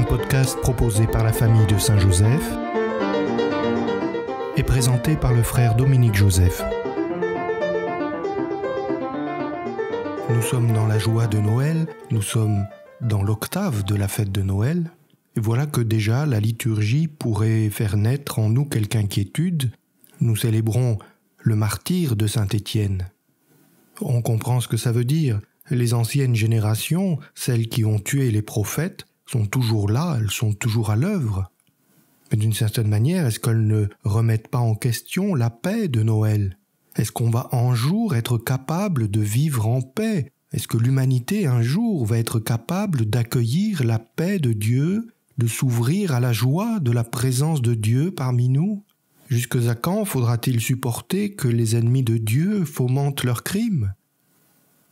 un podcast proposé par la famille de Saint-Joseph et présenté par le frère Dominique Joseph. Nous sommes dans la joie de Noël, nous sommes dans l'octave de la fête de Noël, et voilà que déjà la liturgie pourrait faire naître en nous quelque inquiétude. Nous célébrons le martyr de Saint Étienne. On comprend ce que ça veut dire. Les anciennes générations, celles qui ont tué les prophètes, sont toujours là, elles sont toujours à l'œuvre. Mais d'une certaine manière, est-ce qu'elles ne remettent pas en question la paix de Noël Est-ce qu'on va un jour être capable de vivre en paix Est-ce que l'humanité un jour va être capable d'accueillir la paix de Dieu, de s'ouvrir à la joie de la présence de Dieu parmi nous Jusque quand faudra-t-il supporter que les ennemis de Dieu fomentent leurs crimes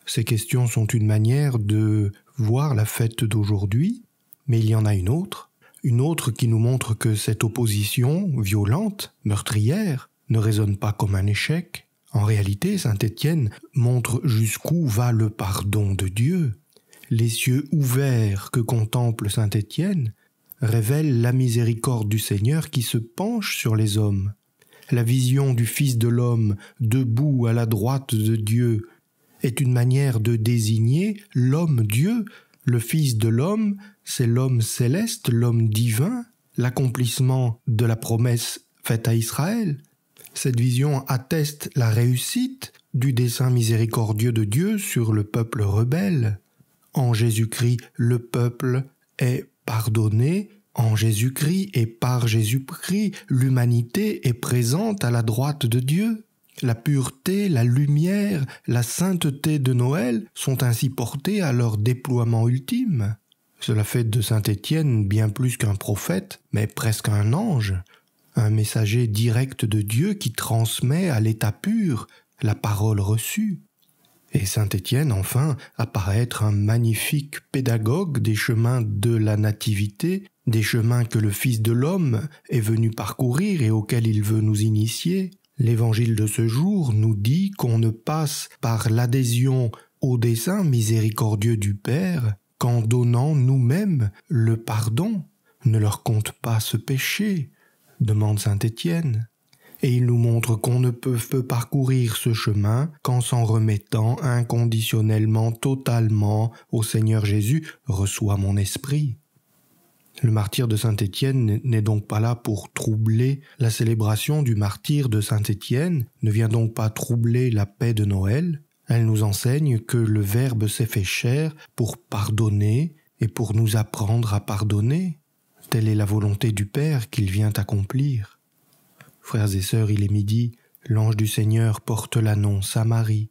Ces questions sont une manière de voir la fête d'aujourd'hui, mais il y en a une autre, une autre qui nous montre que cette opposition violente, meurtrière, ne résonne pas comme un échec. En réalité, Saint Étienne montre jusqu'où va le pardon de Dieu. Les cieux ouverts que contemple Saint Étienne révèlent la miséricorde du Seigneur qui se penche sur les hommes. La vision du Fils de l'homme debout à la droite de Dieu est une manière de désigner l'homme Dieu le Fils de l'homme, c'est l'homme céleste, l'homme divin, l'accomplissement de la promesse faite à Israël. Cette vision atteste la réussite du dessein miséricordieux de Dieu sur le peuple rebelle. En Jésus-Christ, le peuple est pardonné, en Jésus-Christ et par Jésus-Christ, l'humanité est présente à la droite de Dieu. La pureté, la lumière, la sainteté de Noël sont ainsi portées à leur déploiement ultime. Cela fait de Saint Étienne bien plus qu'un prophète, mais presque un ange, un messager direct de Dieu qui transmet à l'état pur la parole reçue. Et Saint Étienne, enfin, apparaît être un magnifique pédagogue des chemins de la nativité, des chemins que le Fils de l'homme est venu parcourir et auxquels il veut nous initier. L'évangile de ce jour nous dit qu'on ne passe par l'adhésion au dessein miséricordieux du Père qu'en donnant nous-mêmes le pardon. Ne leur compte pas ce péché, demande saint Étienne. Et il nous montre qu'on ne peut parcourir ce chemin qu'en s'en remettant inconditionnellement, totalement au Seigneur Jésus, reçois mon esprit. Le martyr de Saint-Étienne n'est donc pas là pour troubler la célébration du martyr de Saint-Étienne, ne vient donc pas troubler la paix de Noël. Elle nous enseigne que le Verbe s'est fait chair pour pardonner et pour nous apprendre à pardonner. Telle est la volonté du Père qu'il vient accomplir. Frères et sœurs, il est midi, l'ange du Seigneur porte l'annonce à Marie.